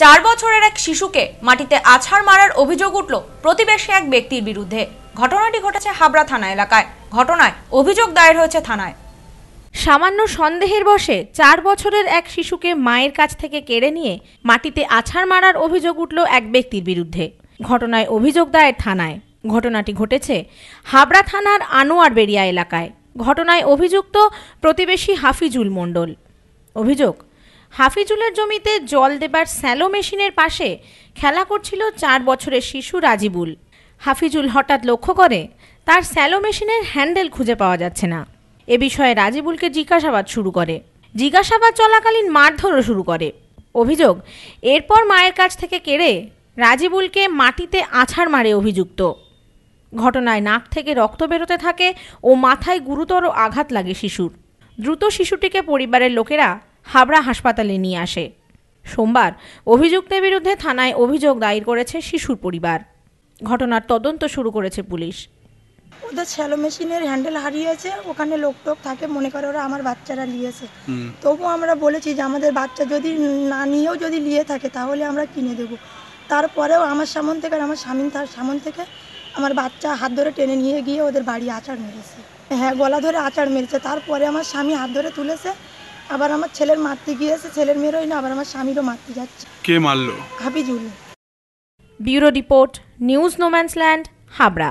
চার বছরের এক শিশুকে মাটিতে আছাড় মারার অভিযোগ উঠল প্রতিবেশী এক ব্যক্তির বিরুদ্ধে ঘটনাটি ঘটেছে হাবড়া থানা এলাকায় ঘটনায় অভিযোগ দায়ের হয়েছে থানায় সামান্য সন্দেহের বসে চার বছরের এক শিশুকে মায়ের কাছ থেকে কেড়ে নিয়ে মাটিতে আছাড় মারার অভিযোগ উঠল এক ব্যক্তির বিরুদ্ধে ঘটনায় অভিযোগ দায়ের থানায় ঘটনাটি ঘটেছে হাবড়া থানার আনোয়ার বেরিয়া এলাকায় ঘটনায় অভিযুক্ত প্রতিবেশী হাফিজুল মণ্ডল অভিযোগ হাফিজুলের জমিতে জল দেবার স্যালো মেশিনের পাশে খেলা করছিল চার বছরের শিশু রাজিবুল হাফিজুল হঠাৎ লক্ষ্য করে তার স্যালো মেশিনের হ্যান্ডেল খুঁজে পাওয়া যাচ্ছে না এ বিষয়ে রাজিবুলকে জিজ্ঞাসাবাদ শুরু করে জিজ্ঞাসাবাদ চলাকালীন মারধরও শুরু করে অভিযোগ এরপর মায়ের কাছ থেকে কেড়ে রাজিবুলকে মাটিতে আছাড় মারে অভিযুক্ত ঘটনায় নাক থেকে রক্ত বেরোতে থাকে ও মাথায় গুরুতর আঘাত লাগে শিশুর দ্রুত শিশুটিকে পরিবারের লোকেরা হাবড়া হাসপাতালে নিয়ে আসে সোমবার অভিযুক্তের বিরুদ্ধে থানায় অভিযোগ দায়ের করেছে শিশুর পরিবার ঘটনার তদন্ত শুরু করেছে পুলিশ ওদের শ্যালো মেশিনের হ্যান্ডেল হারিয়েছে ওখানে লোক টোক থাকে মনে করে ওরা আমার বাচ্চারা নিয়েছে তবু আমরা বলেছি যে আমাদের বাচ্চা যদি না নিয়েও যদি নিয়ে থাকে তাহলে আমরা কিনে দেবো তারপরেও আমার সামন থেকে আর আমার স্বামী তার সামন থেকে আমার বাচ্চা হাত ধরে টেনে নিয়ে গিয়ে ওদের বাড়ি আচার মেরেছে হ্যাঁ গলা ধরে আচার মেরেছে তারপরে আমার স্বামী হাত ধরে তুলেছে আবার আমার ছেলের মারতে গিয়েছে ছেলের মেয়েরই না আবার আমার স্বামীরও মারতে যাচ্ছে কে মারলো Hafizul bureau report news no man's land Habra